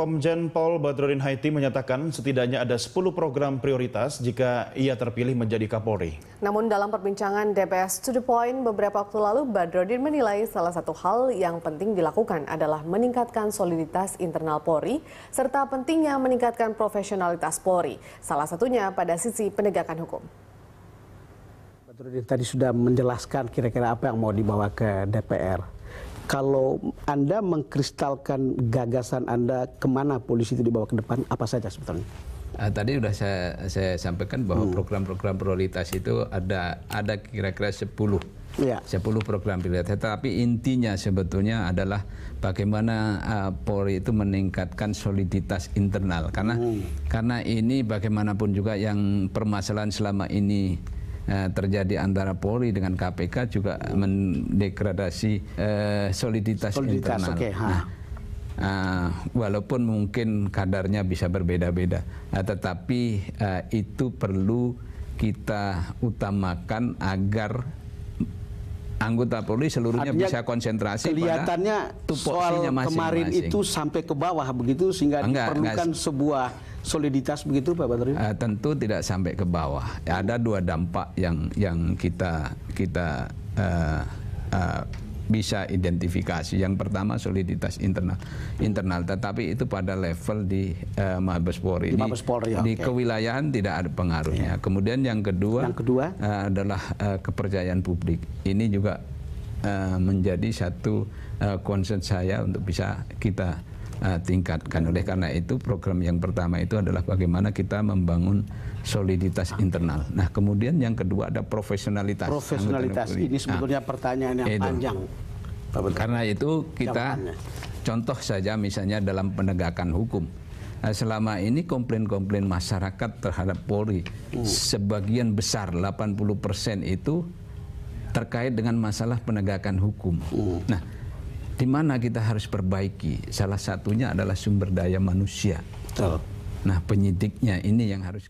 Komjen Pol Badrodin Haiti menyatakan setidaknya ada 10 program prioritas jika ia terpilih menjadi Kapolri. Namun dalam perbincangan DPS to the point beberapa waktu lalu Badrodin menilai salah satu hal yang penting dilakukan adalah meningkatkan soliditas internal Polri serta pentingnya meningkatkan profesionalitas Polri. Salah satunya pada sisi penegakan hukum. Badrodin tadi sudah menjelaskan kira-kira apa yang mau dibawa ke DPR kalau Anda mengkristalkan gagasan Anda kemana polisi itu dibawa ke depan, apa saja sebetulnya? Uh, tadi sudah saya, saya sampaikan bahwa hmm. program-program hmm. prioritas itu ada ada kira-kira 10 ya. program prioritas. Tetapi intinya sebetulnya adalah bagaimana uh, Polri itu meningkatkan soliditas internal karena hmm. karena ini bagaimanapun juga yang permasalahan selama ini Eh, terjadi antara Polri dengan KPK juga mendegradasi eh, soliditas, soliditas internal. Okay, ha. Nah, eh, walaupun mungkin kadarnya bisa berbeda-beda, uh, tetapi uh, itu perlu kita utamakan agar anggota Polri seluruhnya Artinya bisa konsentrasi kelihatannya pada soal masing-masing. kemarin itu sampai ke bawah begitu sehingga enggak, diperlukan enggak. sebuah soliditas begitu Pak Badri? Uh, eh, tentu tidak sampai ke bawah. Ada dua dampak yang yang kita kita uh, uh, bisa identifikasi. Yang pertama soliditas internal, internal. Tetapi itu pada level di uh, Mabes Polri. Di, di Mabes Polri. Di okay. kewilayahan tidak ada pengaruhnya. Yeah. Kemudian yang kedua, yang kedua? Uh, adalah uh, kepercayaan publik. Ini juga uh, menjadi satu uh, concern saya untuk bisa kita Ah, tingkatkan. Oleh karena itu program yang pertama itu adalah bagaimana kita membangun soliditas internal. Nah kemudian yang kedua ada profesionalitas. Profesionalitas ini sebetulnya nah, pertanyaan yang itu. panjang. Karena itu kita Jamannya. contoh saja misalnya dalam penegakan hukum. Nah, selama ini komplain-komplain masyarakat terhadap Polri uh. sebagian besar 80% itu terkait dengan masalah penegakan hukum. Uh. Nah, di mana kita harus perbaiki. Salah satunya adalah sumber daya manusia. Betul. Nah, penyidiknya ini yang harus